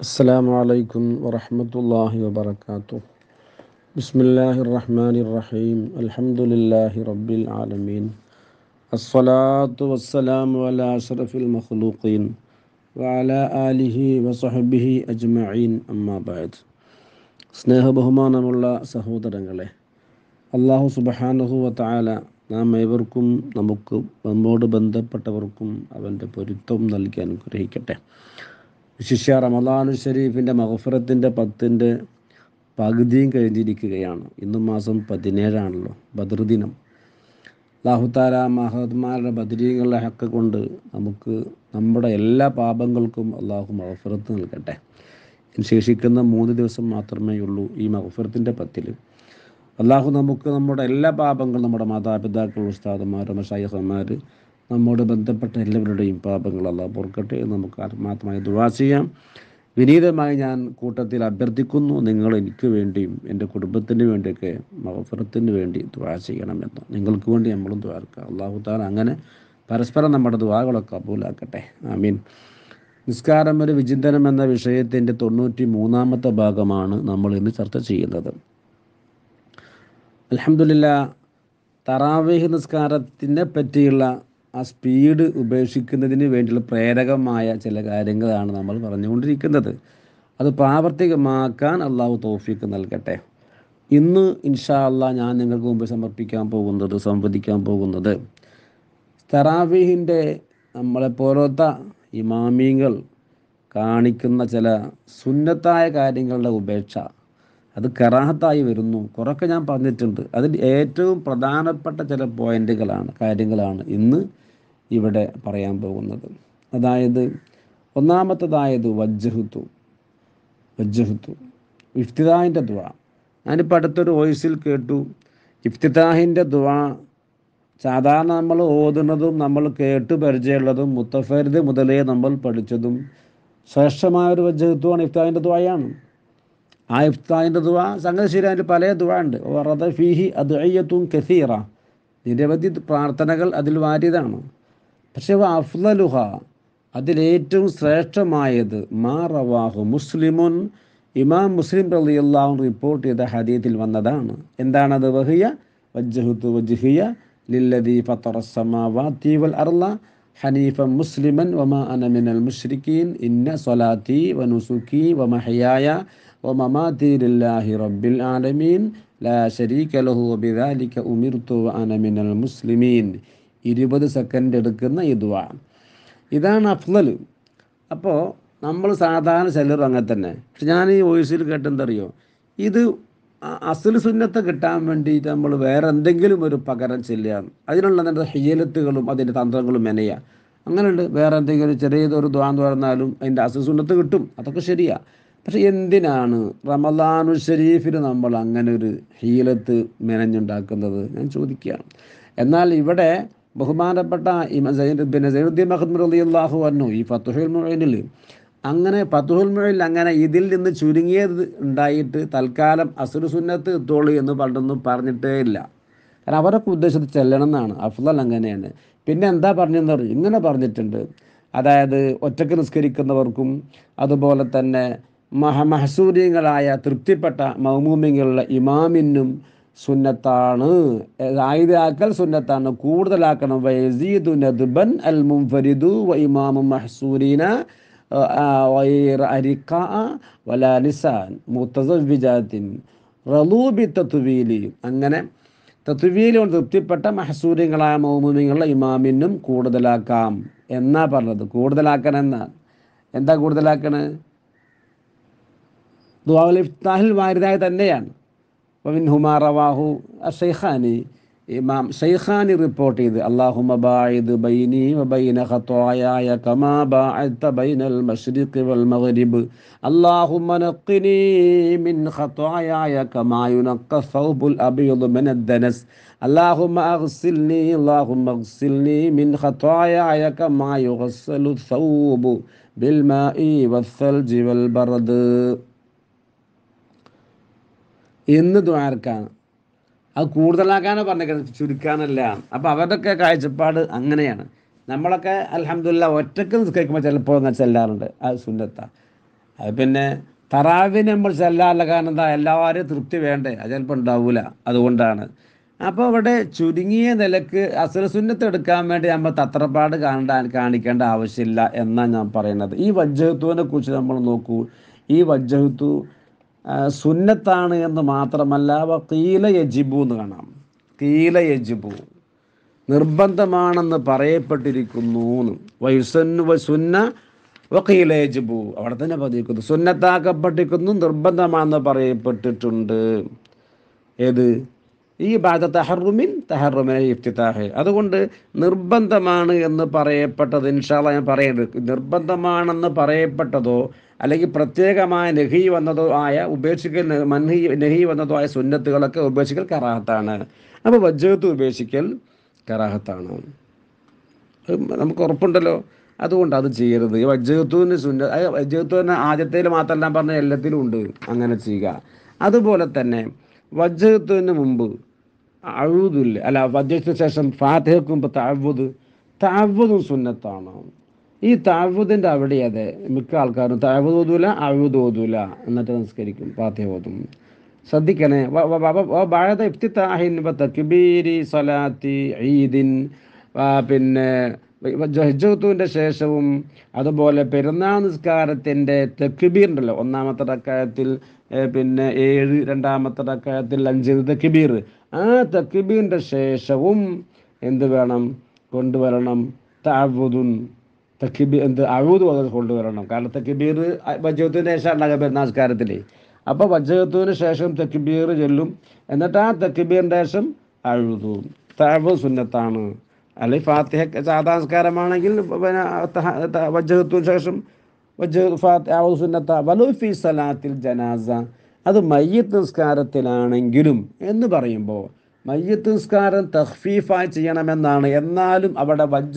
السلام عليكم ورحمة الله وبركاته بسم الله الرحمن الرحيم الحمد لله رب العالمين الصلاة والسلام على أشرف المخلوقين وعلى آله وصحبه أجمعين أما بعد സ്നേഹ ബഹുമാനമുള്ള സഹോദരങ്ങളെ അള്ളാഹു സുബഹാനഹുവ താല നാം ഏവർക്കും നമുക്ക് നമ്മോട് ബന്ധപ്പെട്ടവർക്കും അവൻ്റെ പൊരുത്തം നൽകി അനുഗ്രഹിക്കട്ടെ ശിഷ്യ റമദാനു ഷരീഫിൻ്റെ മഹഫുറത്തിൻ്റെ പത്തിൻ്റെ പകുതിയും കഴിഞ്ഞിരിക്കുകയാണ് ഇന്നും മാസം പതിനേഴാണല്ലോ ബദർദിനം അള്ളാഹുത്താല മഹത്മാരുടെ ബദ്രീങ്ങളുടെ ഹക്ക് കൊണ്ട് നമുക്ക് നമ്മുടെ എല്ലാ പാപങ്ങൾക്കും അള്ളാഹു മഹഫുറത്ത് നൽകട്ടെ ശേഷിക്കുന്ന മൂന്ന് ദിവസം മാത്രമേ ഉള്ളൂ ഈ മഹഫുറത്തിൻ്റെ പത്തിൽ അള്ളാഹു നമുക്ക് നമ്മുടെ എല്ലാ പാപങ്ങളും നമ്മുടെ മാതാപിതാക്കൾ ഉസ്താദന്മാർ മഷായിഹമാർ നമ്മോട് ബന്ധപ്പെട്ട എല്ലാവരുടെയും പാപങ്ങൾ അല്ല പൊറുക്കട്ടെ നമുക്ക് ആത്മാർത്ഥമായി ദുവാ ചെയ്യാം വിനീതമായി ഞാൻ കൂട്ടത്തിൽ അഭ്യർത്ഥിക്കുന്നു നിങ്ങൾ എനിക്ക് വേണ്ടിയും എൻ്റെ കുടുംബത്തിന് വേണ്ടിയൊക്കെ മഹഫുറത്തിന് വേണ്ടി ദ്വാ ചെയ്യണമെന്ന് നിങ്ങൾക്ക് വേണ്ടി നമ്മളും ദ്വാർക്കുക അള്ളാഹു താൻ അങ്ങനെ പരസ്പരം നമ്മുടെ ദ്വാകളൊക്കെ ഐ ആമീൻ നിസ്കാരം ഒരു വിചിന്തനം എന്ന വിഷയത്തിൻ്റെ തൊണ്ണൂറ്റി മൂന്നാമത്തെ ഭാഗമാണ് നമ്മൾ ഇന്ന് ചർച്ച ചെയ്യുന്നത് അലഹമുല്ല തറാവേഹ് നിസ്കാരത്തിനെ പറ്റിയുള്ള ആ സ്പീഡ് ഉപേക്ഷിക്കുന്നതിന് വേണ്ടിയുള്ള പ്രേരകമായ ചില കാര്യങ്ങളാണ് നമ്മൾ പറഞ്ഞുകൊണ്ടിരിക്കുന്നത് അത് പ്രാവർത്തികമാക്കാൻ അള്ളാഹു തോഫിക്ക് നൽകട്ടെ ഇന്ന് ഇൻഷാ അല്ല ഞാൻ നിങ്ങൾക്ക് മുമ്പ് സമർപ്പിക്കാൻ പോകുന്നത് സംവദിക്കാൻ പോകുന്നത് തറാവീഹിൻ്റെ നമ്മളെപ്പോലത്തെ ഇമാമിങ്ങൾ കാണിക്കുന്ന ചില സുന്നത്തായ കാര്യങ്ങളുടെ ഉപേക്ഷ അത് കറാഹത്തായി വരുന്നു കുറൊക്കെ ഞാൻ പറഞ്ഞിട്ടുണ്ട് അതിൽ ഏറ്റവും പ്രധാനപ്പെട്ട ചില പോയിന്റുകളാണ് കാര്യങ്ങളാണ് ഇന്ന് ഇവിടെ പറയാൻ പോകുന്നത് അതായത് ഒന്നാമത്തതായത് വജ്ജഹുത്തു വജ്ജഹുത്തു ഇഫ്തിദാഹിൻ്റെ ദുവാ ഞാനിപ്പോൾ അടുത്തൊരു വോയിസിൽ കേട്ടു ഇഫ്തിദാഹിൻ്റെ ദുവാ സാധാരണ നമ്മൾ ഓതുന്നതും നമ്മൾ കേട്ട് പരിചയമുള്ളതും മുത്തഫരിദ് മുതലേ നമ്മൾ പഠിച്ചതും ശ്രേഷ്ഠമായ ഒരു വജ്ജഹത്വമാണ് ഇഫ്താഹിൻ്റെ ദുവായാണ് ആ ഇഫ്താഹിൻ്റെ ദുവാ സംഗതി ശരി അതിൻ്റെ പല ദുവാ ഉണ്ട് വറദ ഫീഹി അത് അയ്യത്തും കസീറ നിരവധി പ്രാർത്ഥനകൾ അതിൽ വാരിയതാണ് പക്ഷെ അഫ്ലലുഹ അതിലേറ്റവും ശ്രേഷ്ഠമായത് മാ റവാഹു മുസ്ലിമുൻ ഇമാം മുസ്ലിം റളിയല്ലാഹു റിപ്പോർട്ട് ചെയ്ത ഹദീത്തിൽ വന്നതാണ് എന്താണത് വഹിയ വജ്ജഹുത്ത് വജ്ഹിയ ലില്ലദീ ഫത്തറസ്സമാവാത്തി വൽ അർള ഹനീഫ മുസ്ലിമൻ വമ അനമിനൽ മുഷ്രിഖീൻ ഇന്ന സ്വലാത്തി വനുസുക്കി വമഹയായ വമമാതി ലില്ലാഹി റബ്ബിൽ ആലമീൻ ലാ ശരീക ലഹു ബിദാലിക ഉമിർത്തു അനമിനൽ മുസ്ലിമീൻ ഇരുപത് സെക്കൻഡ് എടുക്കുന്ന ഈ ഇതാണ് അഫ്ലൽ അപ്പോൾ നമ്മൾ സാധാരണ ചിലർ അങ്ങനെ തന്നെ പക്ഷെ ഞാൻ ഈ വോയിസിൽ കേട്ടെന്തറിയോ ഇത് അസുൽ സുന്നത്തെ കിട്ടാൻ വേണ്ടിയിട്ട് നമ്മൾ വേറെ എന്തെങ്കിലും ഒരു പകരം ചെല്ലുകയാണ് അതിനുള്ള അതിൻ്റെ ഹിയലത്തുകളും അതിൻ്റെ തന്ത്രങ്ങളും മെനയുക അങ്ങനെയുണ്ട് വേറെ എന്തെങ്കിലും ചെറിയതൊരു ദ്വാന്ന് പറഞ്ഞാലും അതിൻ്റെ അസുൽ സുന്നത്ത് കിട്ടും അതൊക്കെ ശരിയാണ് പക്ഷെ എന്തിനാണ് റമദാനു ഷരീഫിന് നമ്മൾ അങ്ങനെ ഒരു ഹീലത്ത് മെനഞ്ഞുണ്ടാക്കുന്നത് ഞാൻ ചോദിക്കുകയാണ് എന്നാൽ ഇവിടെ ബഹുമാനപ്പെട്ട ഇബിൻ സൈനുദ്ദീൻ മഹദ്മർ അള്ളാഹു പറഞ്ഞു ഈ ഫത്തുഹുൽ മൊഴിനിൽ അങ്ങനെ ഫത്തുഹുൽ മൊഴിൽ അങ്ങനെ ഇതിൽ നിന്ന് ചുരുങ്ങിയത് ഉണ്ടായിട്ട് തൽക്കാലം അസുർ സുന്നത്ത് എത്തോളൂ എന്ന് പണ്ടൊന്നും പറഞ്ഞിട്ടേ ഇല്ല കാരണം അവരൊക്കെ ഉദ്ദേശത്തിൽ ചെല്ലണം എന്നാണ് അഫ്ദൽ അങ്ങനെയാണ് പിന്നെ എന്താ പറഞ്ഞെന്ന് പറഞ്ഞു ഇങ്ങനെ പറഞ്ഞിട്ടുണ്ട് അതായത് ഒറ്റക്ക് നിസ്കരിക്കുന്നവർക്കും അതുപോലെ തന്നെ മഹ മഹസൂര്യങ്ങളായ തൃപ്തിപ്പെട്ട മൗമൂമിങ്ങളുള്ള ഇമാമിനും സുന്നത്താണ് ആയിരാക്കൽ സുന്നത്താണ് കൂടുതലാക്കണം വയസീദു നദ്ബൻ അൽ മുംഫരിദു വ ഇമാമു മഹ്സൂരീന അരിക്ക വല നിസാൻ മുത്തസവിജാത്തിൻ റലൂബി തത്വീലി അങ്ങനെ തത്തുവീലുകൊണ്ട് തൃപ്തിപ്പെട്ട മഹസൂരികളായ മൗമുനിങ്ങളെ ഇമാമിനും കൂടുതലാക്കാം എന്നാ പറഞ്ഞത് കൂടുതലാക്കണം എന്നാ എന്താ കൂടുതലാക്കണേ ദുവാൽ ഇഫ്താഹിൽ വാരിതായി തന്നെയാണ് വമിൻ ഹുമാ റവാഹു അഷൈഖാനി ഇമാം ഷെയ്ഖാനി റിപ്പോർട്ട് ചെയ്ത് അള്ളാഹു മബായിദ് ബൈനി വബൈന ഖത്വായായ കമാ ബഅത്ത ബൈനൽ മശ്രിഖി വൽ മഗ്രിബ് അല്ലാഹു നഖിനി മിൻ ഖത്വായായ കമാ യുനഖ സൗബുൽ അബീദ് മിൻ അദ്ദനസ് اللهم اغسلني اللهم اغسلني من خطاياي كما يغسل الثوب بالماء والثلج والبرد എന്ന് ദ്വാരക്കാണ് അത് കൂടുതലാക്കാനോ പറഞ്ഞേക്കുന്നത് ചുരുക്കാനല്ല അപ്പോൾ അവരുടെയൊക്കെ കാഴ്ചപ്പാട് അങ്ങനെയാണ് നമ്മളൊക്കെ അലഹമില്ല ഒറ്റക്ക് നിസ്കരിക്കുമ്പോൾ ചിലപ്പോൾ എന്നാൽ ചെല്ലാറുണ്ട് അത് സുന്നത്ത അത് പിന്നെ തറാവിന് നമ്മൾ ചെല്ലാറില്ല കാരണം എന്താ എല്ലാവരും തൃപ്തി വേണ്ടേ അത് ചിലപ്പോൾ ഉണ്ടാവില്ല അതുകൊണ്ടാണ് അപ്പോൾ അവിടെ ചുരുങ്ങിയ നിലക്ക് അസുര സുന്നത്ത് എടുക്കാൻ വേണ്ടി നമ്മൾ തത്രപ്പാട് കാണാൻ കാണിക്കേണ്ട ആവശ്യമില്ല എന്നാണ് ഞാൻ പറയുന്നത് ഈ വജ്ജഹത്തുവിനെ കുറിച്ച് നമ്മൾ നോക്കൂ ഈ വജ്ജഹത്തു സുന്നത്താണ് എന്ന് മാത്രമല്ല അവ കീല യജിബു എന്ന് കാണാം കീല യജിബു നിർബന്ധമാണെന്ന് പറയപ്പെട്ടിരിക്കുന്നു സുന്ന വക്കീല യജിബു അവിടെ തന്നെ പതിക്കുന്നു സുന്നത്താക്കപ്പെട്ടിരിക്കുന്നു നിർബന്ധമാണെന്ന് പറയപ്പെട്ടിട്ടുണ്ട് ഏത് ഈ ഭാഗത്ത് തഹറുമിൻ തഹറുമിനെ ഇഫ്തിത്താഹ് അതുകൊണ്ട് നിർബന്ധമാണ് എന്ന് പറയപ്പെട്ടത് ഇൻഷാള്ള ഞാൻ പറയേണ്ടത് നിർബന്ധമാണെന്ന് പറയപ്പെട്ടതോ അല്ലെങ്കിൽ പ്രത്യേകമായ നെഹി വന്നതോ ആയ ഉപേക്ഷിക്കൽ മൻഹി നെഹി വന്നതോ ആയ സുന്നത്തുകളൊക്കെ ഉപേക്ഷിക്കൽ കറാഹത്താണ് അപ്പോൾ വജ്രത്ത് ഉപേക്ഷിക്കൽ കറാഹത്താണ് നമുക്ക് ഉറപ്പുണ്ടല്ലോ അതുകൊണ്ട് അത് ചെയ്യരുത് ഈ വജ്ജത്തുവിന് സുന്ന വജ്ജത്തുവിന് ആദ്യത്തേൽ മാത്രമല്ല പറഞ്ഞ എല്ലാത്തിലും ഉണ്ട് അങ്ങനെ ചെയ്യുക അതുപോലെ തന്നെ വജ്ജത്തുവിന് മുമ്പ് അഴുതില്ല അല്ല വജ്രത്തിന് ശേഷം ഫാത്തിഹക്ക് താഴ്വത് താഴ്വതും സുന്നത്താണ് ഈ താഴ്വതിൻ്റെ അവിടെ അത് മിക്ക ആൾക്കാരും താഴ്വത് ഓതൂല അഴുത് ഓതൂല എന്നിട്ട് നിസ്കരിക്കും പാത്തി ഓതും ശ്രദ്ധിക്കണേ ബാഴത ഇഫ്തിത്താഹിൻ തക്ബീരി സലാത്തി ഈദിൻ പിന്നെ ജഹ്ജത്തുവിൻ്റെ ശേഷവും അതുപോലെ പെരുന്നാൾ നിസ്കാരത്തിൻ്റെ തെക്കുബീർ ഉണ്ടല്ലോ ഒന്നാമത്തെ തക്കായത്തിൽ പിന്നെ ഏഴ് രണ്ടാമത്തെ തക്കായത്തിൽ അഞ്ച് തെക്കുബീർ ആ തെക്കുബീറിൻ്റെ ശേഷവും എന്ത് വേണം കൊണ്ടുവരണം താഴ്വുതും തക്കിബി എന്ത് അഴുത് അത് കൊണ്ടുവരണം കാരണം തക്കിബീർ വജ്ജത്തിന് ശേഷം ഉണ്ടാകുന്ന നമസ്കാരത്തിലെ അപ്പൊ വജ്ജത്തിന് ശേഷം തക്കിബീർ ചൊല്ലും എന്നിട്ട് ആ തക്കിബീറിൻ്റെ ശേഷം അഴുതു തഴവ് സുന്നത്താണ് അല്ലെ ഫാത്തിഹ സാധാസ്കാരമാണെങ്കിൽ പിന്നെ വജ്ജത്തിന് ശേഷം ഫാത്തിഹ സുന്നത്ത വലുഫി സലാത്തിൽ ജനാസ അത് മയ്യത്ത് നിസ്കാരത്തിലാണെങ്കിലും എന്ന് പറയുമ്പോൾ മയ്യത്ത് നിസ്കാരം തഹ്ഫീഫായി ചെയ്യണമെന്നാണ് എന്നാലും അവിടെ വജ്ജ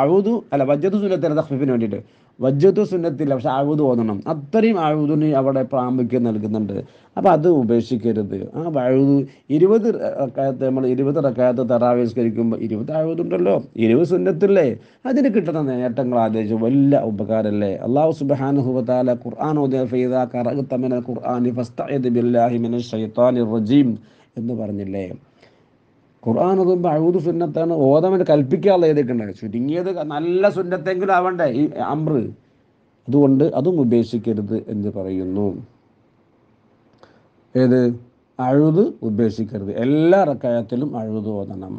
അഴുതു അല്ല വജ്ജത്തു സുന്നത്തിലെ തഹ്ഫീഫിന് വേണ്ടിയിട്ട് വജ്ജത്തു സുന്നത്തില്ല പക്ഷെ അഴുതു ഓതണം അത്രയും അഴുതിന് അവിടെ പ്രാമുഖ്യം നൽകുന്നുണ്ട് അപ്പോൾ അത് ഉപേക്ഷിക്കരുത് ആ അഴുതു ഇരുപത് റക്കായത്ത് നമ്മൾ ഇരുപത് റക്കായത്ത് തറാവിസ്കരിക്കുമ്പോൾ ഇരുപത് അഴുതുണ്ടല്ലോ ഇരുപത് സുന്നത്തില്ലേ അതിന് കിട്ടുന്ന നേട്ടങ്ങൾ ആദ്യം വലിയ ഉപകാരമല്ലേ അള്ളാഹു സുബാനുഹുബത്താല ഖുർആൻ ഓദിയ ഫൈദ കറക് തമിന ഖുർആൻ ബില്ലാഹി മിനശ്ശൈത്വാനിർ റജീം എന്ന് പറഞ്ഞില്ലേ ഖുർആൻ അതും അഴുത് സുന്നത്താണ് ഓതമൻ കൽപ്പിക്കാതെ എഴുതിയിട്ടുണ്ടായി ചുരുങ്ങിയത് നല്ല സുന്നത്തെങ്കിലും ആവണ്ടേ ഈ അമ്ര് അതുകൊണ്ട് അതും ഉപേക്ഷിക്കരുത് എന്ന് പറയുന്നു ഏത് അഴുത് ഉപേക്ഷിക്കരുത് എല്ലാ റക്കായത്തിലും അഴുത് ഓതണം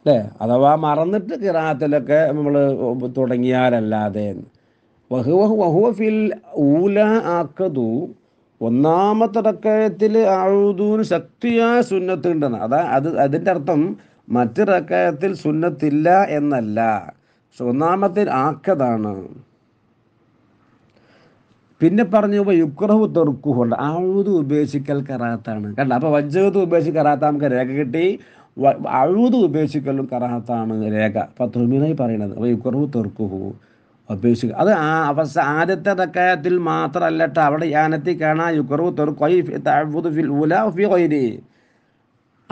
അല്ലേ അഥവാ മറന്നിട്ട് കിറാത്തിലൊക്കെ നമ്മൾ തുടങ്ങിയാലല്ലാതെ വഹുവഹു വഹുവ ഫിൽ ഊല ആക്കതു ഒന്നാമത്തെ റക്കായത്തിൽ ആഴുതൂന് ശക്തിയായ സുന്നത്ത് ഉണ്ടെന്ന് അതാ അത് അതിൻ്റെ അർത്ഥം മറ്റ് റക്കായത്തിൽ സുന്നത്തില്ല എന്നല്ല പക്ഷെ ഒന്നാമത്തിൽ ആക്കതാണ് പിന്നെ പറഞ്ഞു യുക്രഹു തെറുക്കുകൊണ്ട് അഴുത് ഉപേക്ഷിക്കൽ കറാത്താണ് കണ്ട അപ്പോൾ വജ്രത് ഉപേക്ഷിക്കൽ കറാത്ത നമുക്ക് രേഖ കിട്ടി അഴുത് ഉപേക്ഷിക്കലും കറാത്താണ് രേഖ അപ്പൊ മീനായി പറയണത് അപ്പൊ യുക്രഹു തെറുക്കുഹു അപേക്ഷിക്കുക അത് ആ അവസ ആദ്യത്തെ റക്കായത്തിൽ മാത്രമല്ലട്ട അവിടെ യാനത്തിൽ കാണാ യുക്കറു തെറുക്കൊയ്രി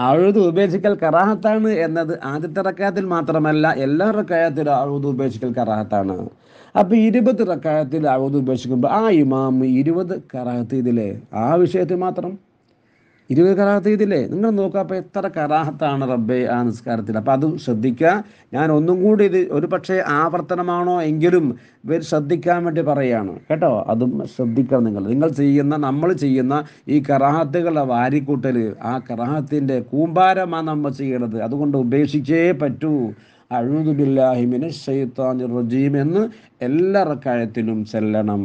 അഴുത് ഉപേക്ഷിക്കൽ കറാഹത്താണ് എന്നത് ആദ്യത്തെ റക്കായത്തിൽ മാത്രമല്ല എല്ലാ റക്കായത്തിലും അഴുത് ഉപേക്ഷിക്കൽ കറാഹത്താണ് അപ്പൊ ഇരുപത് റക്കായത്തിൽ അഴുത് ഉപേക്ഷിക്കുമ്പോൾ ആ ഇമാം ഇരുപത് കറാഹത്ത് ഇതിലെ ആ വിഷയത്തിൽ മാത്രം ഇരുപത് കരാഹത്ത് ചെയ്തില്ലേ നിങ്ങൾ നോക്കുക അപ്പോൾ എത്ര കറാഹത്താണ് റബ്ബെ ആ നിസ്കാരത്തിൽ അപ്പോൾ അതും ശ്രദ്ധിക്കുക ഞാൻ ഒന്നും കൂടി ഇത് ഒരു പക്ഷേ ആവർത്തനമാണോ എങ്കിലും ഇവർ ശ്രദ്ധിക്കാൻ വേണ്ടി പറയുകയാണ് കേട്ടോ അതും ശ്രദ്ധിക്കണം നിങ്ങൾ നിങ്ങൾ ചെയ്യുന്ന നമ്മൾ ചെയ്യുന്ന ഈ കരാഹത്തുകളുടെ വാരിക്കൂട്ടൽ ആ കരാഹത്തിൻ്റെ കൂമ്പാരമാണ് നമ്മൾ ചെയ്യണത് അതുകൊണ്ട് ഉപേക്ഷിച്ചേ പറ്റൂ അഴുതുബില്ലാഹിമിന് ഷെയ്ത്താൻ റജീം എന്ന് എല്ലാ റക്കായത്തിലും ചെല്ലണം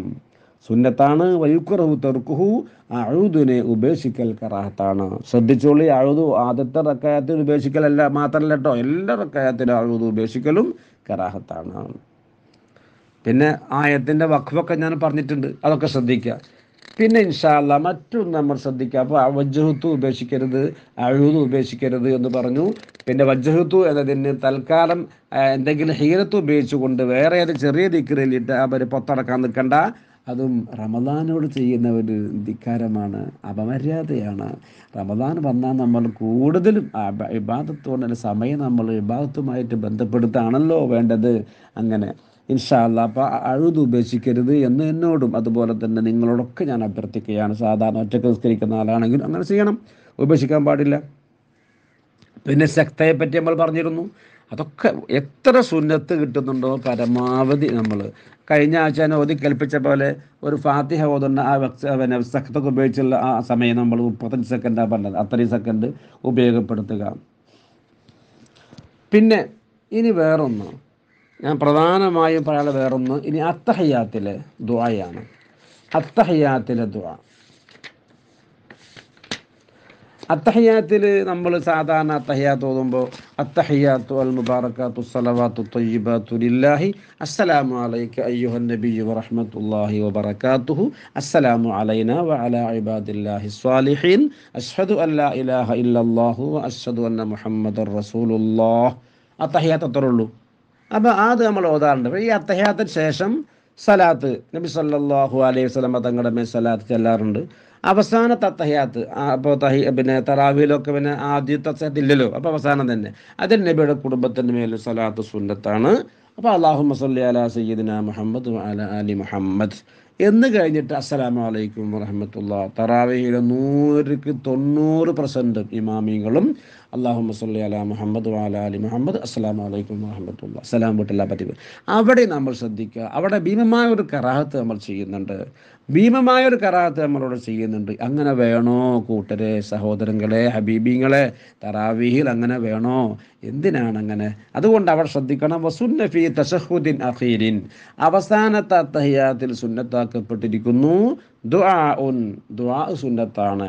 സുന്നത്താണ് വയുക്കുറഹു തെർക്കുഹു അഴുദിനെ ഉപേക്ഷിക്കൽ കറാഹത്താണ് ശ്രദ്ധിച്ചോളി അഴുതു ആദ്യത്തെ റക്കായത്തിൽ ഉപേക്ഷിക്കലല്ല മാത്രമല്ല കേട്ടോ എല്ലാ റക്കായത്തിലും അഴുതു ഉപേക്ഷിക്കലും കറാഹത്താണ് പിന്നെ ആയത്തിൻ്റെ വഖഫൊക്കെ ഞാൻ പറഞ്ഞിട്ടുണ്ട് അതൊക്കെ ശ്രദ്ധിക്കുക പിന്നെ ഇൻഷാല്ല മറ്റും നമ്മൾ ശ്രദ്ധിക്കുക അപ്പോൾ വജ്ജഹത്തു ഉപേക്ഷിക്കരുത് അഴുത് ഉപേക്ഷിക്കരുത് എന്ന് പറഞ്ഞു പിന്നെ വജ്ജഹത്തു എന്നതിന് തൽക്കാലം എന്തെങ്കിലും ഹീരത്ത് ഉപയോഗിച്ചുകൊണ്ട് വേറെ ഏത് ചെറിയ ദിക്കറിലിട്ട് അവർ പൊത്തടക്കാൻ നിൽക്കണ്ട അതും റമദാനോട് ചെയ്യുന്ന ഒരു ധിക്കാരമാണ് അപമര്യാദയാണ് റമദാൻ വന്നാൽ നമ്മൾ കൂടുതലും വിഭാഗത്തോടെ സമയം നമ്മൾ ഇബാദത്തുമായിട്ട് ബന്ധപ്പെടുത്താണല്ലോ വേണ്ടത് അങ്ങനെ ഇൻഷാല്ല അപ്പോൾ അഴുത് ഉപേക്ഷിക്കരുത് എന്ന് എന്നോടും അതുപോലെ തന്നെ നിങ്ങളോടൊക്കെ ഞാൻ അഭ്യർത്ഥിക്കുകയാണ് സാധാരണ ഒറ്റക്ക് നിസ്കരിക്കുന്ന ആളാണെങ്കിലും അങ്ങനെ ചെയ്യണം ഉപേക്ഷിക്കാൻ പാടില്ല പിന്നെ ശക്തയെ പറ്റി നമ്മൾ പറഞ്ഞിരുന്നു അതൊക്കെ എത്ര സുന്നത്ത് കിട്ടുന്നുണ്ടോ പരമാവധി നമ്മൾ കഴിഞ്ഞ ആഴ്ച തന്നെ ഓതി കൽപ്പിച്ച പോലെ ഒരു ഫാത്തിഹ ഓതുന്ന ആ പിന്നെ സഖത്തൊക്കെ ഉപയോഗിച്ചുള്ള ആ സമയം നമ്മൾ മുപ്പത്തഞ്ച് സെക്കൻഡാണ് പറഞ്ഞത് അത്രയും സെക്കൻഡ് ഉപയോഗപ്പെടുത്തുക പിന്നെ ഇനി വേറൊന്ന് ഞാൻ പ്രധാനമായും പറയാനുള്ള വേറൊന്ന് ഇനി അത്തഹയാത്തിലെ ദുആയാണ് അത്തഹയാത്തിലെ ദുആ അത്തഹ്യാത്തിൽ നമ്മൾ സാധാരണ അത്തഹ്യാത്ത് ഓതുമ്പോൾ അത്തഹ്യാത്തു അൽ മുബാറക്കാത്തു സലവാത്തു തൊയ്യബാത്തു ലില്ലാഹി അസ്സലാമു അലൈക്ക് അയ്യുഹൻ നബി വറഹ്മത്തുള്ളാഹി വബറകാതുഹു അസ്സലാമു അലൈന വ അലാ ഇബാദില്ലാഹി സ്വാലിഹീൻ അഷ്ഹദു അല്ലാ ഇലാഹ ഇല്ലല്ലാഹു വ അഷ്ഹദു അന്ന മുഹമ്മദർ റസൂലുള്ളാഹ് അത്തഹ്യാത്ത് അത്രേ ഉള്ളൂ അപ്പോൾ അത് നമ്മൾ ഓതാറുണ്ട് ഈ അത്തഹ്യാത്തിന് ശേഷം സലാത്ത് നബി സല്ലല്ലാഹു അലൈഹി വസല്ലം തങ്ങളുടെ മേൽ സലാത്ത് ചെല്ലാറുണ്ട് അവസാന തഹയാത്ത് അപ്പോൾ തഹി പിന്നെ തറാവിയിലൊക്കെ പിന്നെ ആദ്യ തഹയാത്ത് ഇല്ലല്ലോ അപ്പോൾ അവസാനം തന്നെ അതിൽ നബിയുടെ കുടുംബത്തിൻ്റെ മേലും സലാത്ത് സുന്നത്താണ് അപ്പോൾ അള്ളാഹു മസല്ലി അല സയ്യിദിന മുഹമ്മദ് അല അലി മുഹമ്മദ് എന്ന് കഴിഞ്ഞിട്ട് അസ്സലാമു അലൈക്കും വറഹമത്തുള്ള തറാവിയിലെ നൂറിക്ക് തൊണ്ണൂറ് പെർസെൻറ്റ് ഇമാമിങ്ങളും അള്ളാഹു മസല്ലി അല മുഹമ്മദ് അല അലി മുഹമ്മദ് അസ്സലാമു അലൈക്കും വറഹമത്തുള്ള സലാം വീട്ടില്ലാ പറ്റി അവിടെ നമ്മൾ ശ്രദ്ധിക്കുക അവിടെ ഭീമമായ ഒരു കറാഹത്ത് നമ്മൾ ചെയ്യുന്നുണ്ട് ഭീമമായ ഒരു കറാത്ത് നമ്മളോട് ചെയ്യുന്നുണ്ട് അങ്ങനെ വേണോ കൂട്ടരെ സഹോദരങ്ങളെ ഹബീബിങ്ങളെ തറാവീഹിൽ അങ്ങനെ വേണോ എന്തിനാണ് അങ്ങനെ അതുകൊണ്ട് അവർ ശ്രദ്ധിക്കണം വസുന്നഫി തഷഹുദ്ദീൻ അഖീരിൻ അവസാനത്തെ അത്തഹിയാത്തിൽ സുന്നത്താക്കപ്പെട്ടിരിക്കുന്നു ദുആ ഉൻ ദുആ സുന്നത്താണ്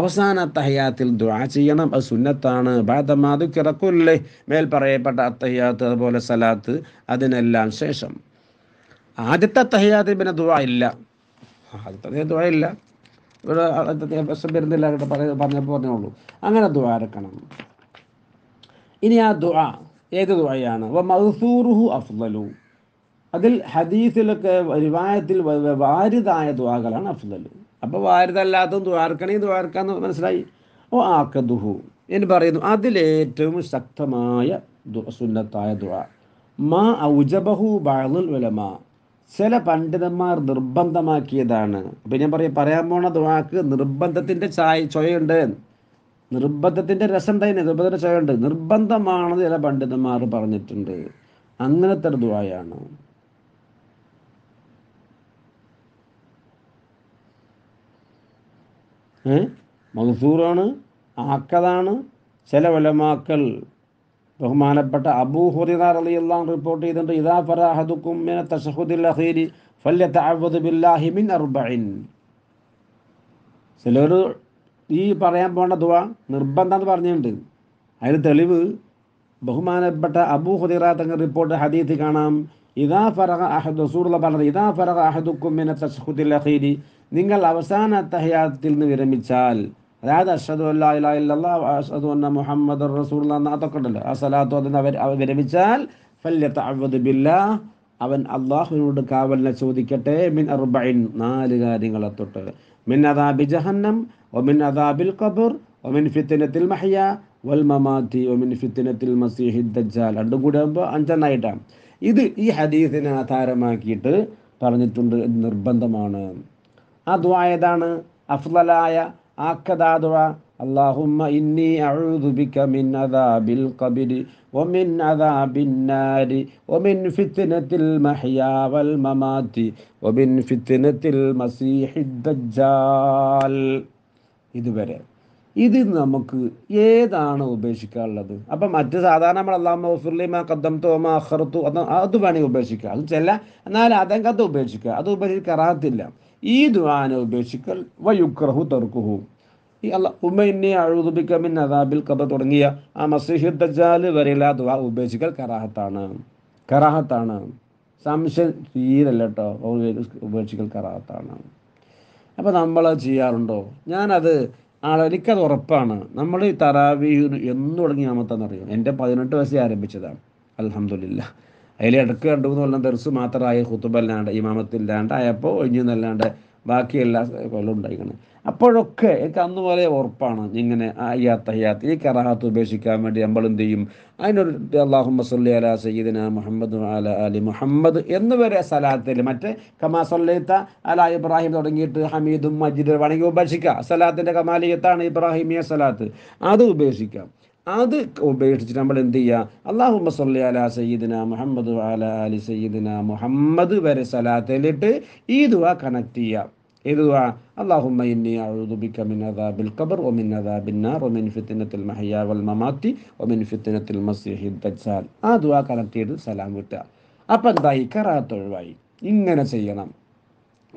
അവസാന അത്തഹയാത്തിൽ ദുആ ചെയ്യണം അത് സുന്നത്താണ് ബാധമാതു കിറക്കുല്ലേ മേൽ പറയപ്പെട്ട അത്തഹയാത്ത് അതുപോലെ സലാത്ത് അതിനെല്ലാം ശേഷം ആദ്യത്തെ അത്തഹയാത്തിൽ പിന്നെ ദുആ ഇല്ല അദ്ദേഹം ദ്വായില്ല ഇവിടെ പ്രശ്നം വരുന്നില്ല പറഞ്ഞ പറഞ്ഞപ്പോൾ പറഞ്ഞോളൂ അങ്ങനെ ദ്വാരക്കണം ഇനി ആ ദ്വാ ഏത് ദ്വായാണ് മഹസൂറുഹു അഫ്ലലു അതിൽ ഹദീസിലൊക്കെ റിവായത്തിൽ വാരിതായ ദുവാകളാണ് അഫ്ലൽ അപ്പോൾ വാരിതല്ലാത്തതും ദ്വാർക്കണേ ദ്വാർക്കാന്ന് മനസ്സിലായി ഓ ദുഹു എന്ന് പറയുന്നു അതിലേറ്റവും ശക്തമായ സുന്നത്തായ ദ്വാ മാ ഔജബഹു ബാളുൽ വലമ ചില പണ്ഡിതന്മാർ നിർബന്ധമാക്കിയതാണ് അപ്പം ഞാൻ പറയാം പറയാൻ പോണ വാക്ക് നിർബന്ധത്തിൻ്റെ ചായ ചൊയുണ്ട് നിർബന്ധത്തിൻ്റെ രസം തന്നെ നിർബന്ധത്തിൻ്റെ ചൊയുണ്ട് നിർബന്ധമാണെന്ന് ചില പണ്ഡിതന്മാർ പറഞ്ഞിട്ടുണ്ട് അങ്ങനത്തെ ഒരു ഏ മഖസൂറാണ് ആക്കതാണ് ചില വലമാക്കൽ ബഹുമാനപ്പെട്ട അബൂ ഹുറിനാർ അലി അള്ളാഹു റിപ്പോർട്ട് ചെയ്തിട്ടുണ്ട് ഇതാ ഫറാഹദുക്കും തഷഹുദിൽ ബില്ലാഹി മിൻ അർബഇൻ ചിലർ ഈ പറയാൻ പോകേണ്ട ദുവ നിർബന്ധം എന്ന് പറഞ്ഞിട്ടുണ്ട് അതിന് തെളിവ് ബഹുമാനപ്പെട്ട അബൂ ഹുദിറ തങ്ങൾ റിപ്പോർട്ട് ഹദീത്ത് കാണാം ഇതാ ഫറഹ അഹദ് റസൂറുള്ള പറഞ്ഞത് ഇതാ ഫറഹ അഹദുക്കും മിന തഷഹുദിൽ അഖീരി നിങ്ങൾ അവസാന തഹയാത്തിൽ നിന്ന് വിരമിച്ചാൽ അതായത് അഷദു അല്ലാ അഷദു അന്ന മുഹമ്മദ് റസൂൽ എന്ന അതൊക്കെ ഉണ്ടല്ലോ ആ സലാത്തു അതിന് അവർ വിരമിച്ചാൽ ഫല്യത്തഅവദ് ബില്ല അവൻ അള്ളാഹുവിനോട് കാവലിനെ ചോദിക്കട്ടെ മിൻ അർബൈൻ നാല് കാര്യങ്ങളെ തൊട്ട് മിൻ അദാബി ജഹന്നം ഒമിൻ അദാബിൽ ഖബർ ഒമിൻ ഫിത്തിനത്തിൽ മഹിയ വൽ മമാത്തി ഒമിൻ ഫിത്തിനത്തിൽ മസീഹി ദജ്ജാൽ രണ്ടും കൂടെ ആകുമ്പോൾ അഞ്ചെണ്ണായിട്ടാണ് ഇത് ഈ ഹദീസിനെ ആധാരമാക്കിയിട്ട് പറഞ്ഞിട്ടുണ്ട് നിർബന്ധമാണ് ആ ദ്വായതാണ് അഫ്ലലായ ഇന്നി മിൻ അദാബിൽ നാരി മമാതി ഇതുവരെ ഇത് നമുക്ക് ഏതാണ് ഉപേക്ഷിക്കാനുള്ളത് അപ്പം മറ്റ് സാധാരണ നമ്മൾ അള്ളാഹുലിമ കദ്ദം തോമ അഹർത്തു അത് അത് വേണമെങ്കിൽ ഉപേക്ഷിക്കുക അത് ചില എന്നാൽ അതങ്ങത്തെ ഉപേക്ഷിക്കുക അത് ഉപേക്ഷിച്ച് ഈ ദുആന ഉപേക്ഷിക്കൽ വയുക്രഹു തർക്കുഹു ഈ അല്ല അഊദു ബിക മിൻ അദാബിൽ കഥ തുടങ്ങിയ ആ മസീഹി ദജാൽ വരെയുള്ള ആ ദുആ ഉപേക്ഷിക്കൽ കറാഹത്താണ് കറാഹത്താണ് സംശയം തീരല്ല കേട്ടോ ഉപേക്ഷിക്കൽ കറാഹത്താണ് അപ്പോൾ നമ്മൾ ചെയ്യാറുണ്ടോ ഞാനത് ആളെ എനിക്കത് ഉറപ്പാണ് നമ്മൾ ഈ തറാവീഹിന് എന്ന് തുടങ്ങി നാമത്താണെന്നറിയാം എൻ്റെ പതിനെട്ട് വയസ്സേ ആരംഭിച്ചതാണ് അലഹമില്ല അതിൽ ഇടക്ക് രണ്ടു മൂന്ന് കൊല്ലം തെറിസ് മാത്രമായ ഹുത്തുബല്ലാണ്ട് ഇമാമത്തില്ലാണ്ടായപ്പോൾ ഒഴിഞ്ഞു നിന്നല്ലാണ്ട് ബാക്കി എല്ലാ കൊല്ലം ഉണ്ടായിക്കണം അപ്പോഴൊക്കെ എനിക്ക് അന്ന് പോലെ ഉറപ്പാണ് ഇങ്ങനെ അയ്യാത്ത അയ്യാത്ത ഈ കറാഹത്ത് ഉപേക്ഷിക്കാൻ വേണ്ടി നമ്മൾ എന്ത് ചെയ്യും അതിനൊരു അള്ളാഹു മസല്ലി അല സയ്യിദിന മുഹമ്മദ് അല അലി മുഹമ്മദ് എന്നുവരെ സലാത്തിൽ മറ്റേ കമാ സല്ലേത്ത അല ഇബ്രാഹിം തുടങ്ങിയിട്ട് ഹമീദും മജീദും വേണമെങ്കിൽ ഉപേക്ഷിക്കാം സലാത്തിൻ്റെ കമാലിയത്താണ് ഇബ്രാഹിമിയ സലാത്ത് അത് ഉപേക്ഷിക്കാം അത് ഉപേക്ഷിച്ച് നമ്മൾ എന്ത് ചെയ്യുക അള്ളാഹുമ്മ സല്ലി അല സയ്യിദിന മുഹമ്മദ് അല അലി സയ്യിദിന മുഹമ്മദ് വരെ സലാത്തേലിട്ട് ഈ ദുവ കണക്ട് ചെയ്യാം ഇന്നി മഹിയ വൽ ആ ചെയ്ത് സലാം വിട്ടുക അപ്പം എന്താ കറാത്ത് ഒഴിവായി ഇങ്ങനെ ചെയ്യണം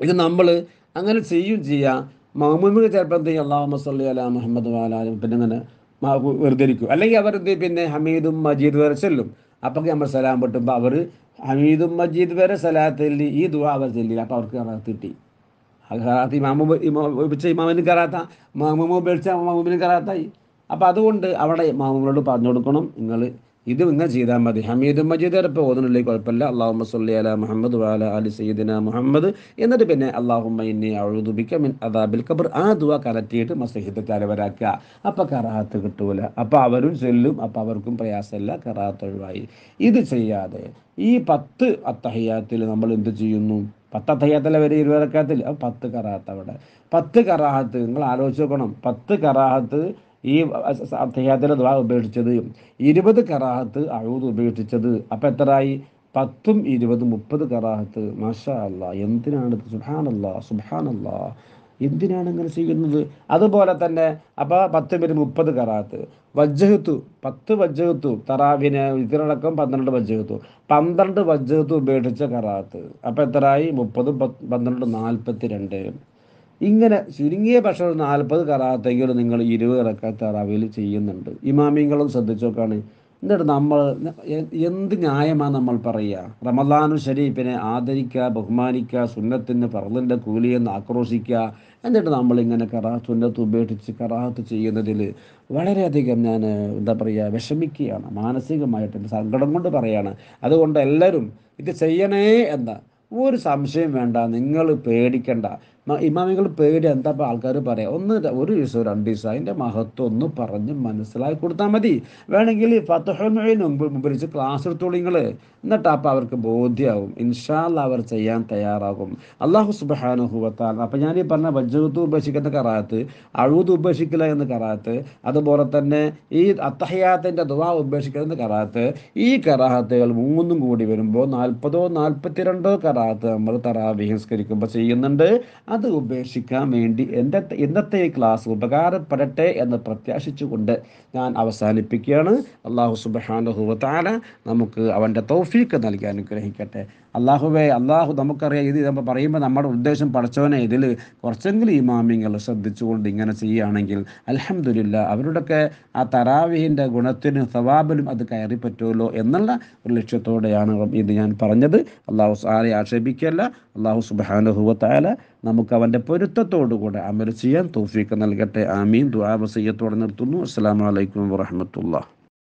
ഇത് നമ്മൾ അങ്ങനെ ചെയ്യും ചെയ്യാം മഹമ്മൂമിക്ക് ചിലപ്പോൾ എന്ത് ചെയ്യും അള്ളാഹു മസല്ലി അല മുഹമ്മദ് പിന്നെ അങ്ങനെ വെറുതെരിക്കും അല്ലെങ്കിൽ അവർ പിന്നെ ഹമീദും മജീദ് വരെ ചെല്ലും അപ്പൊ നമ്മൾ സലാം പെട്ടുമ്പോൾ അവർ ഹമീദും മജീദ് വരെ സലാത്തിൽ ഈ ദുവാ അവർ ചെല്ലില്ല അപ്പൊ അവർക്ക് കറാത്ത് കിട്ടി കറാത്ത് ഇമാമു ഇമാമിനും കറാത്ത മാമുമോ ഉപേക്ഷിച്ച മാമുമിനും കറാത്തായി അപ്പോൾ അതുകൊണ്ട് അവിടെ മാമുകളോട് പറഞ്ഞു കൊടുക്കണം നിങ്ങൾ ഇത് നിങ്ങൾ ചെയ്താൽ മതി ഹമീദും മജീദ് ഇറപ്പ് ഓതുന്നില്ല കുഴപ്പമില്ല അള്ളാഹുമ്മ സല്ലി അല മുഹമ്മദ് വാല അലി സയ്യിദിന മുഹമ്മദ് എന്നിട്ട് പിന്നെ അള്ളാഹുമ്മ ഇന്നി അഴുതുബിക്ക മിൻ അദാബിൽ കബർ ആ ദുവ കലറ്റിയിട്ട് മസ്ജിദ് തലവരാക്കുക അപ്പോൾ കറാത്ത് കിട്ടൂല അപ്പോൾ അവരും ചെല്ലും അപ്പോൾ അവർക്കും പ്രയാസമില്ല കറാത്ത് ഒഴിവായി ഇത് ചെയ്യാതെ ഈ പത്ത് അത്തഹയ്യാത്തിൽ നമ്മൾ എന്ത് ചെയ്യുന്നു പത്ത് അത്തയ്യാത്തല്ല വരെ ഇരുപതക്കാത്തിൽ പത്ത് കറാത്ത് അവിടെ പത്ത് കറാഹത്ത് നിങ്ങൾ ആലോചിച്ച് നോക്കണം പത്ത് കറാഹത്ത് ഈ തയ്യാത്തിൻ്റെ ദ്വാ ഉപേക്ഷിച്ചത് ഇരുപത് കറാഹത്ത് അഴുത് ഉപേക്ഷിച്ചത് അപ്പം എത്രയായി പത്തും ഇരുപത് മുപ്പത് കറാഹത്ത് മാഷാ അല്ല എന്തിനാണ് സുഹാനല്ല സുഹാനല്ല എന്തിനാണ് ഇങ്ങനെ ചെയ്യുന്നത് അതുപോലെ തന്നെ അപ്പോൾ പത്ത് പേര് മുപ്പത് കറാത്ത് വജ്ജഹത്തു പത്ത് വജ്ജഹത്തു തറാവിന് ഇതിനടക്കം പന്ത്രണ്ട് വജ്ജഹത്തു പന്ത്രണ്ട് വജ്ജഹത്തു ഉപേക്ഷിച്ച കറാത്ത് അപ്പോൾ എത്രയായി മുപ്പതും പന്ത്രണ്ട് നാൽപ്പത്തി രണ്ട് ഇങ്ങനെ ചുരുങ്ങിയ പക്ഷേ നാൽപ്പത് കറാത്തെങ്കിലും നിങ്ങൾ ഇരുപത് ഇറക്കാത്തറാവിൽ ചെയ്യുന്നുണ്ട് ഇമാമിങ്ങളും ശ്രദ്ധിച്ചോക്കാണ് എന്നിട്ട് നമ്മൾ എന്ത് ന്യായമാണ് നമ്മൾ പറയുക റമദാനു ഷരീഫിനെ ആദരിക്കുക ബഹുമാനിക്കുക സുന്നത്തിന് പറലിൻ്റെ കൂലിയെന്ന് ആക്രോശിക്കുക എന്നിട്ട് നമ്മൾ ഇങ്ങനെ കറാ സുന്നത്ത് ഉപേക്ഷിച്ച് കറാഹത്ത് ചെയ്യുന്നതിൽ വളരെയധികം ഞാൻ എന്താ പറയുക വിഷമിക്കുകയാണ് മാനസികമായിട്ട് എൻ്റെ സങ്കടം കൊണ്ട് പറയുകയാണ് അതുകൊണ്ട് എല്ലാവരും ഇത് ചെയ്യണേ എന്താ ഒരു സംശയം വേണ്ട നിങ്ങൾ പേടിക്കണ്ട ഇമാമികൾ പേര് എന്താ ഇപ്പം ആൾക്കാർ പറയാം ഒന്ന് ഒരു ദിവസം രണ്ട് ദിവസം അതിൻ്റെ മഹത്വം ഒന്ന് പറഞ്ഞ് മനസ്സിലാക്കി കൊടുത്താൽ മതി വേണമെങ്കിൽ പത്തൊഴിന് മുമ്പ് വിളിച്ച് ക്ലാസ് എടുത്തോളൂ നിങ്ങൾ എന്നിട്ട് അപ്പം അവർക്ക് ബോധ്യമാവും ഇൻഷാല്ല അവർ ചെയ്യാൻ തയ്യാറാകും അള്ളാഹു സുബാനുഹുവത്താൽ അപ്പോൾ ഞാൻ ഈ പറഞ്ഞ വജ്രത്ത് ഉപേക്ഷിക്കുന്ന കറാത്ത് അഴുത് ഉപേക്ഷിക്കില്ല എന്ന് കറാത്ത് അതുപോലെ തന്നെ ഈ അത്തഹയാത്തിൻ്റെ ദുവാ ഉപേക്ഷിക്കുന്ന കറാത്ത് ഈ കറാഹത്തുകൾ മൂന്നും കൂടി വരുമ്പോൾ നാൽപ്പതോ നാൽപ്പത്തിരണ്ടോ കറാത്ത് നമ്മൾ തറാവിഹിസ്കരിക്കുമ്പോൾ ചെയ്യുന്നുണ്ട് അത് ഉപേക്ഷിക്കാൻ വേണ്ടി എൻ്റെ ഇന്നത്തെ ഈ ക്ലാസ് ഉപകാരപ്പെടട്ടെ എന്ന് പ്രത്യാശിച്ചുകൊണ്ട് ഞാൻ അവസാനിപ്പിക്കുകയാണ് അള്ളാഹു സുബാനുഹുവ താല നമുക്ക് അവൻ്റെ തൗഫീക്ക് നൽകി അനുഗ്രഹിക്കട്ടെ അള്ളാഹുവെ അള്ളാഹു നമുക്കറിയാം ഇത് നമ്മൾ പറയുമ്പോൾ നമ്മുടെ ഉദ്ദേശം പഠിച്ചവനെ ഇതിൽ കുറച്ചെങ്കിലും ഇമാമിങ്ങൾ ശ്രദ്ധിച്ചുകൊണ്ട് ഇങ്ങനെ ചെയ്യുകയാണെങ്കിൽ അലഹമില്ല അവരുടെയൊക്കെ ആ തറാവിഹിൻ്റെ ഗുണത്തിനും സവാബിലും അത് കയറി പറ്റുമല്ലോ എന്നുള്ള ഒരു ലക്ഷ്യത്തോടെയാണ് ഇത് ഞാൻ പറഞ്ഞത് അള്ളാഹു ആരെ ആക്ഷേപിക്കല്ല അള്ളാഹു സുബാനുഭവത്തായാല നമുക്ക് അവൻ്റെ പൊരുത്തത്തോടുകൂടെ അമൽ ചെയ്യാൻ തോഫീക്ക് നൽകട്ടെ ആമീൻ ദുആ വസയ്യത്തോടെ നിർത്തുന്നു അസ്സാം വലൈക്കും വാഹമത്തുള്ള